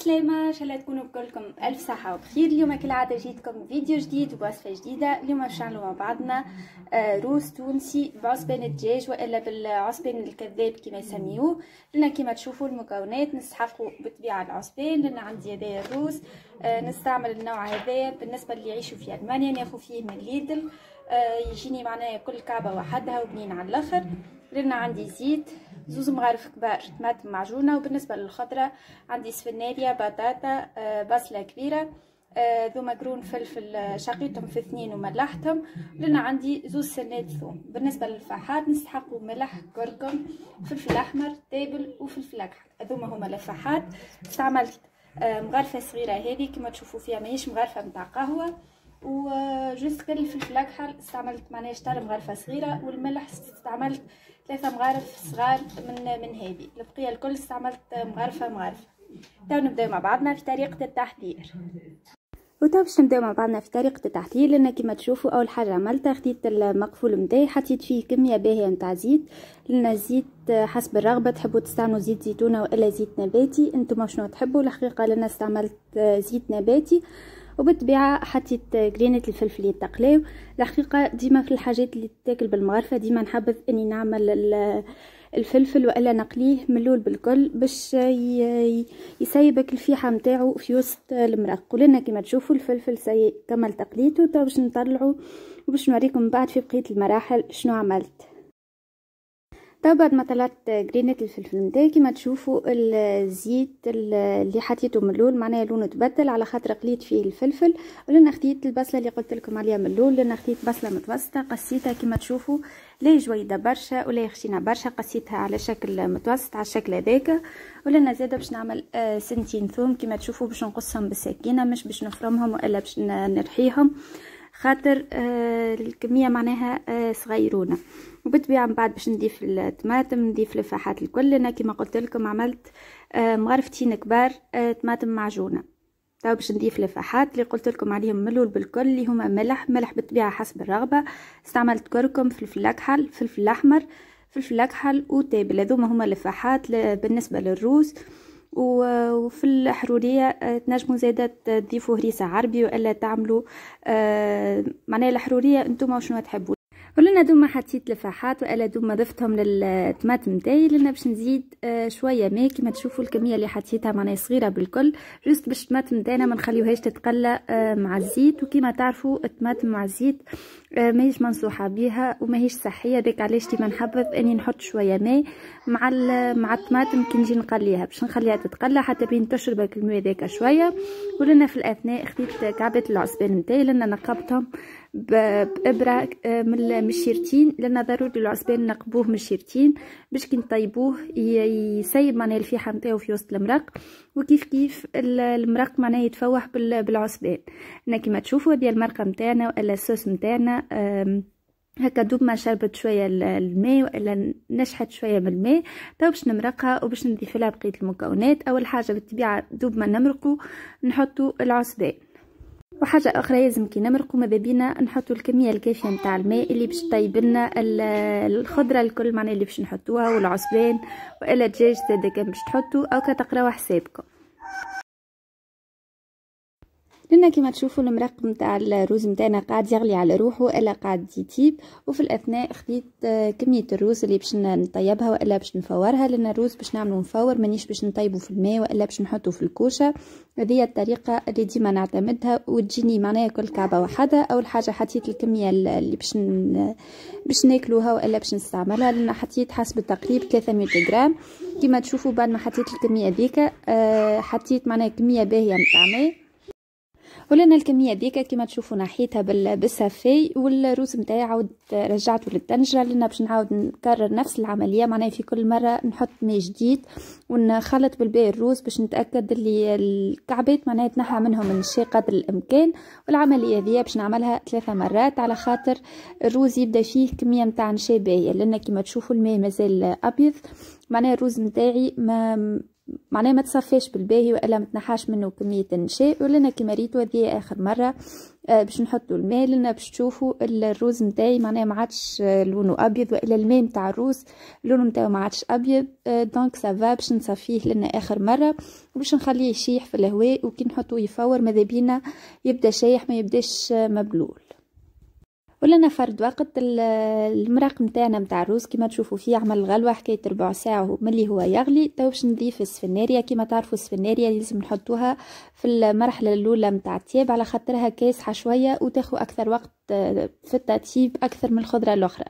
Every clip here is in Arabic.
السلامة ان شاء الله تكونوا بكلكم الف صحة وبخير اليوم كالعادة جيتكم فيديو جديد ووصفة جديدة اليوم باش نعملوا مع بعضنا آه، روز تونسي بعصبان الدجاج والا بالعصبان الكذاب كما يسميوه لنا كما تشوفوا المكونات نستحقوا بالطبيعة العصبان لنا عندي هذايا الروز آه، نستعمل النوع هذايا بالنسبة اللي يعيشوا في المانيا ناخذ فيه من ليدل آه، يجيني معناها كل كعبة وحدها وبنين على الاخر درنا عندي زيت زوز مغارف كبار طماطم معجونه وبالنسبه للخضره عندي سفناريا بطاطا آه، بصله كبيره آه، ذوما قرون فلفل آه، شقيتهم في اثنين وملحتهم لنا عندي زوز سنات ثوم بالنسبه للفحات نستحقوا ملح كركم فلفل احمر تابل وفلفل اكحل هذوما هما الفحات استعملت مغرفه صغيره هذه كما تشوفوا فيها ماهيش مغرفه نتاع قهوه وجست كل الفلفل اكحل استعملت معناها شطر مغرفه صغيره والملح استعملت ثلاثه مغارف صغار من من هذه البقيه الكل استعملت مغارفه مغارفه تو نبداو مع بعضنا في طريقه التحضير وتو باش نبداو مع بعضنا في طريقه التحضير لان كيما تشوفوا اول حاجه عملتها خديت المقفول متاعي حطيت فيه كميه باهيه نتاع زيت لان الزيت حسب الرغبه تحبوا تستعملوا زيت زيتونه ولا زيت نباتي انتم شنو تحبوا الحقيقه لان استعملت زيت نباتي آه وبالطبيعه حطيت جرينه الفلفل تقلاو الحقيقه ديما في الحاجات اللي تاكل بالمغرفه ديما نحبذ اني نعمل الفلفل والا نقليه من الاول بالكل باش يسيبك الفيحه نتاعو في وسط المرق قلنا كما تشوفوا الفلفل سيء كمل تقليته باش نطلعه وباش نوريكم بعد في بقيه المراحل شنو عملت ده بعد ما طلعت جرينة الفلفل نتاعي كيما تشوفوا الزيت اللي حطيته من الاول معناها لونه تبدل على خاطر قليت فيه الفلفل ولنا خديت البصله اللي قلت لكم عليها من الاول لنا خديت بصله متوسطه قصيتها كيما تشوفوا لا جويده برشا ولا خشينه برشا قصيتها على شكل متوسط على الشكل هذاك ولنا زاده باش نعمل آه، سنتين ثوم كيما تشوفوا باش نقصهم بالسكينه مش باش نفرمهم والا باش نرحيهم خاطر آه، الكميه معناها آه، صغيرونه وبالطبيعه من بعد باش نضيف الطماطم نضيف الفاحات الكل انا كما قلت لكم عملت آه، مغرفتين كبار طماطم معجونه تو باش نضيف الفاحات اللي قلت لكم عليهم من الاول بالكل اللي هما ملح ملح بالطبيعه حسب الرغبه استعملت كركم فلفل اكحل فلفل احمر فلفل اكحل وتابل هذوما هما الفاحات بالنسبه للروز وفي الحرورية آه، تنجموا زادة تضيفوا هريسة عربي وإلا تعملوا آه، معناها الحرورية انتم شنو تحبوا قلنا دوما حطيت لفاحات ولا دوما ضفتهم للطماطم نتاعي لان باش نزيد آه، شويه ماء كما تشوفوا الكميه اللي حطيتها معناها صغيره بالكل جست باش الطماطم نتاعنا ما نخليوهاش تتقلى آه، مع الزيت وكما تعرفوا الطماطم مع الزيت آه، ماهيش منصوحه بيها وماهيش صحيه داك علاش ديما نحبب اني نحط شويه ماء مع مع الطماطم كي نجي نقليها باش نخليها تتقلى حتى بين تشرب الماء ذاك شويه ولنا في الاثناء خديت كعبه العصبان نتاعي لان نقبتهم بابره آه، من الشيرتين لان ضروري العصبان نقبوه من الشيرتين باش كي نطيبوه يسيب معناها الفيحه نتاعو في وسط المرق وكيف كيف المرق معناها يتفوح بالعصبان انا كيما تشوفوا هذه المرقه نتاعنا ولا الصوص نتاعنا هكا دوب ما شربت شويه الماء ولا نشحت شويه من الماء تو باش نمرقها وباش نضيف لها بقيه المكونات اول حاجه بالطبيعه دوب ما نمرقو نحطو العصبان وحاجه اخرى لازم كي نمرقو ماذا بينا نحطوا الكميه الكافيه نتاع الماء اللي باش طيب لنا الخضره الكل معناها اللي باش نحطوها والعصبان والا دجاج زاد باش تحطوا او تقراو حسابكم لان كما تشوفوا المرق نتاع الروز نتاعنا قاعد يغلي على روحه الا قاعد يطيب وفي الاثناء خديت آه، كميه الروز اللي باش نطيبها والا باش نفورها لان الروز باش نعملو مفور مانيش باش نطيبه في الماء والا باش نحطه في الكوشه هذه الطريقه اللي ديما نعتمدها وتجيني معناها كل كعبه وحده اول حاجه حطيت الكميه اللي باش باش ناكلوها والا باش نستعملها لان حطيت حسب التقريب 300 غرام كما تشوفوا بعد ما حطيت الكميه هذيك آه، حطيت معناها كميه باهيه نتاع ولنا الكميه ديك كما تشوفوا نحيتها بالسافي والروز نتاعي عاود رجعته للطنجره لنا باش نعاود نكرر نفس العمليه معناها في كل مره نحط ماء جديد ونخلط بالباقي الروز باش نتاكد اللي الكعبات معناها تنحى منهم النشا قدر الامكان والعمليه هذه باش نعملها ثلاثه مرات على خاطر الروز يبدا فيه كميه نتاع نشا باهيه لان كما تشوفوا الماء مازال ابيض معناها الروز نتاعي ما معناها ما تصفاش بالباهي والا ما تنحاش منه كميه النشاء ولنا كيما ريتو هذه اخر مره آه، باش نحطوا الماء لنا باش تشوفوا الروز نتاعي معناها ما عادش آه، لونه ابيض والا الماء نتاع الروز لونه نتاعو ما عادش ابيض دونك آه، سافا باش نصفيه لنا اخر مره وباش نخليه يشيح في الهواء وكي نحطوه يفور ماذا بينا يبدا شايح ما يبداش مبلول انا فرد وقت المراق نتاعنا نتاع الروز كيما تشوفوا فيه عمل الغلوه حكايه ربع ساعه ملي هو يغلي تو باش نضيف السفناريه كيما تعرفوا السفناريه لازم نحطوها في المرحله الاولى نتاع التياب على خاطرها كاسحه شويه وتاخذ اكثر وقت آه، في التطيب اكثر من الخضره الاخرى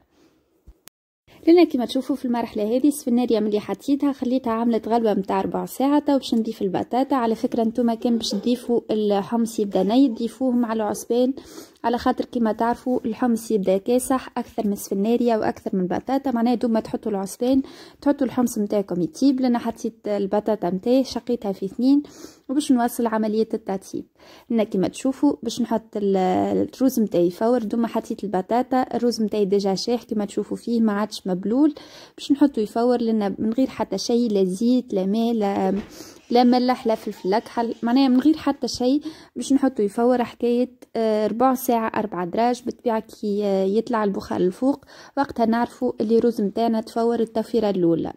لنا كيما تشوفوا في المرحله هذه السفناريه ملي حطيتها خليتها عملت غلوه نتاع ربع ساعه تو باش نضيف البطاطا على فكره نتوما كان باش تضيفوا الحمص يبدا ني تضيفوه مع العصبان على خاطر كما تعرفوا الحمص يبدا كاسح اكثر من السفناريه واكثر من البطاطا معناها دوما تحطوا العصفان تحطوا الحمص نتاعكم يطيب لان حطيت البطاطا نتاعي شقيتها في اثنين وباش نواصل عمليه التطيب هنا كما تشوفوا باش نحط الرز نتاعي فور دوما حطيت البطاطا الرز نتاعي ديجا شاح كما تشوفوا فيه ما عادش مبلول باش نحطه يفور لان من غير حتى شيء لا زيت لا ماء لا لا ملح لا فلفل اكحل معناها من غير حتى شيء باش نحطو يفور حكايه آه، ربع ساعه أربعة دراج بالطبيعه كي آه، يطلع البخار الفوق وقتها نعرفو اللي الرز نتاعنا تفور التفيره الاولى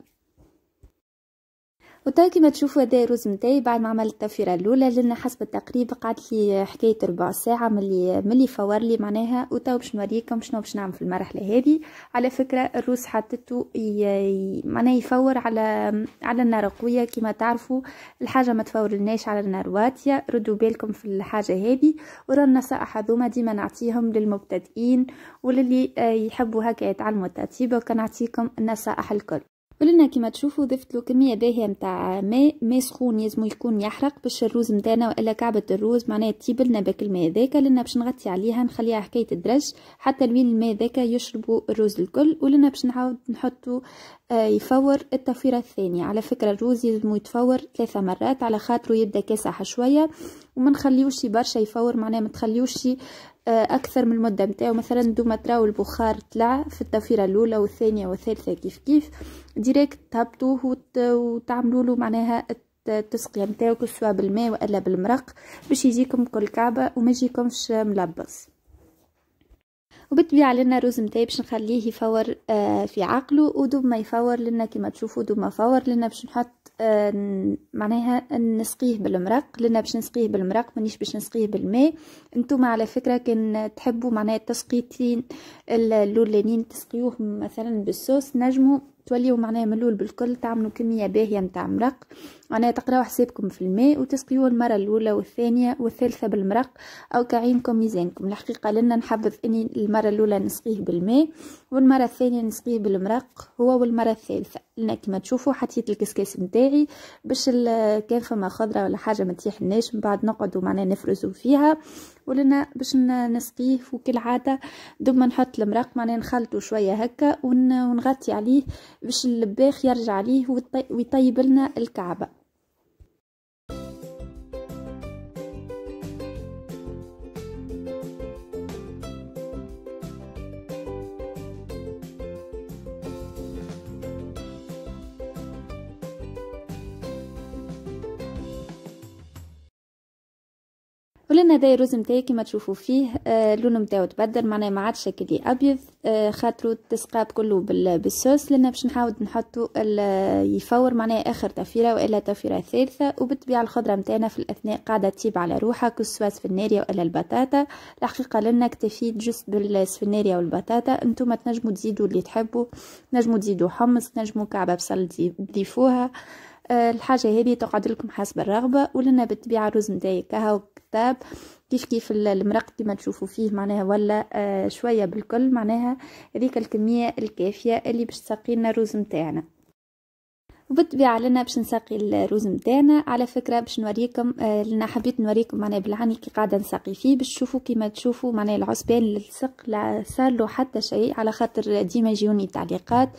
وتو كيما تشوفوا هذا الرز نتاعي بعد ما عملت التوفيره الاولى لان حسب التقريب قعدت لي حكايه ربع ساعه ملي ملي فور لي معناها وتو باش نوريكم شنو باش نعمل في المرحله هذه على فكره الرز حطيته ي... معناها يفور على على النار قويه كيما تعرفوا الحاجه ما تفورلناش على النار واطيه ردوا بالكم في الحاجه هذه ورا النصائح هذوما ديما نعطيهم للمبتدئين وللي آه، يحبوا هكا يتعلموا الترتيب وكنعطيكم النصائح الكل قلنا كيما تشوفوا ضفت له كميه باهيه نتاع ماء ماء سخون يلزم يكون يحرق باش الروز نتاعنا والا كعبه الروز معناها تطيب لنا باك الماء ذاك لنا باش نغطي عليها نخليها حكايه الدرج حتى لوين الماء ذاك يشربوا الروز الكل ولنا باش نعاود نحطوا آه يفور التفويره الثانيه على فكره الروز يلزم يتفور ثلاثه مرات على خاطره يبدا كاسح شويه وما نخليوش برشا يفور معناها ما تخليوش آه، اكثر من المده نتاعو مثلا دوما تراو البخار طلع في الطفيره الاولى والثانيه والثالثه كيف كيف ديريكت تهبطوه وتعملوا له معناها التسقيه نتاعو سواء بالماء والا بالمرق باش يجيكم كل كعبه وما يجيكمش ملبس وبالطبيعه لنا الرز نتاعي باش نخليه يفور آه، في عقله ودوما يفور لنا كما تشوفوا دوما فور لنا باش نحط آه، معناها نسقيه بالمرق لنا باش نسقيه بالمرق مانيش باش نسقيه بالماء انتم على فكره كان تحبوا معناها تسقيتين اللولانين تسقيوهم مثلا بالصوص نجموا توليو معناها من الاول بالكل تعملوا كميه باهيه نتاع مرق معناها تقراو حسابكم في الماء وتسقيوه المره الاولى والثانيه والثالثه بالمرق او كعينكم ميزانكم الحقيقه لنا نحبذ اني المره الاولى نسقيه بالماء والمره الثانيه نسقيه بالمرق هو والمره الثالثه لنا كما تشوفوا حطيت الكسكاس نتاعي باش كان فما خضره ولا حاجه ما تيحناش من بعد نقعدوا معناها نفرزوا فيها ولنا باش نسقيه وكالعادة دوما نحط المرق معناه نخلطه شوية هكا ونغطي عليه باش الباخ يرجع عليه ويطيب لنا الكعبة ولنا داي الرز نتاعي كيما تشوفوا فيه آه، اللون نتاعو تبدل معناه ما عادش شكلي ابيض آه، خاطرو تسقاب كله بالصوص لنا باش نحاول نحطو يفور معناه اخر تفيره والا تفيره ثالثه وبالطبيعه الخضره نتاعنا في الاثناء قاعده تيب على روحها كسواس في الناريه والا البطاطا الحقيقه لنا اكتفيت جست بالسفناريا والبطاطا انتم تنجموا تزيدوا اللي تحبوا نجموا تزيدوا حمص نجموا كعبه بصل تضيفوها دي آه، الحاجه هذه تقعد لكم حسب الرغبه ولنا بالطبيعه الرز نتاعي كهو كتاب كيف كيف المرق كما تشوفوا فيه معناها ولا آه، شويه بالكل معناها هذيك الكميه الكافيه اللي باش تسقينا الرز نتاعنا وبالطبيعه لنا باش نسقي الروز نتاعنا على فكره باش نوريكم آه، لنا حبيت نوريكم معناها بالعاني كي قاعده نسقي فيه باش تشوفوا كيما تشوفوا معناها العصبان للسق لا صار له حتى شيء على خاطر ديما يجيوني تعليقات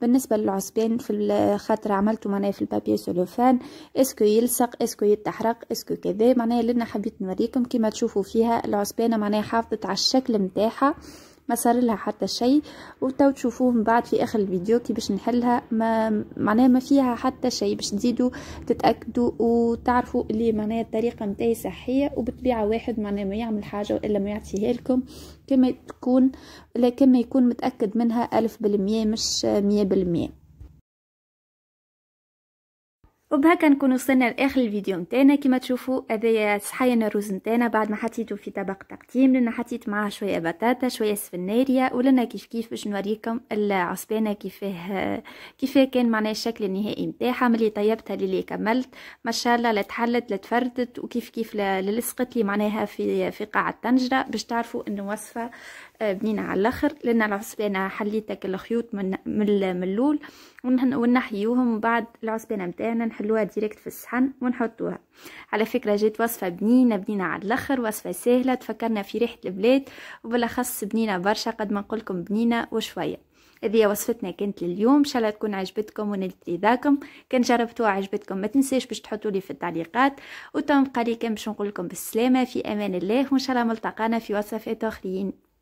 بالنسبه للعصبان في خاطر عملته معناها في البابي سولوفان اسكو يلصق اسكو يتحرق اسكو كذا معناها لنا حبيت نوريكم كيما تشوفوا فيها العصبانه معناها حافظت على الشكل نتاعها ما صار لها حتى شيء وتو تشوفوه من بعد في اخر الفيديو كي باش نحلها ما معناها ما فيها حتى شيء باش تزيدوا تتاكدوا وتعرفوا اللي معناها الطريقه نتاعي صحيه وبالطبيعه واحد معناها ما يعمل حاجه والا ما يعطيها لكم كما تكون لكن يكون متاكد منها ألف بالمية مش مية بالمية وبهكا نكون وصلنا لاخر الفيديو نتاعنا كما تشوفوا هذايا صحينا الرز نتاعنا بعد ما حطيته في طبق تقديم لان حطيت معاه شويه بطاطا شويه سفناريا ولنا كيف كيف باش نوريكم العصبانه كيفاه كيفاه كان معناها الشكل النهائي نتاعها ملي طيبتها للي كملت ما شاء الله لا تحلت لا تفردت وكيف كيف لصقت لي معناها في في قاع الطنجره باش تعرفوا انه وصفه بنينه على الاخر لان العصبانه حليت الخيوط من من اللول ونحيوهم بعد العصبانه متاعنا نحلوها ديريكت في الصحن ونحطوها على فكره جات وصفه بنينه بنينه على الاخر وصفه سهله تفكرنا في ريحه البلاد وبالاخص بنينه برشا قد ما نقولكم بنينه وشويه هذه وصفتنا كانت لليوم ان شاء الله تكون عجبتكم ونالت رضاكم كان جربتوها عجبتكم ما تنساش باش تحطوا لي في التعليقات وتم قليل كان باش نقول لكم بالسلامه في امان الله وان شاء الله ملتقانا في وصفات اخرين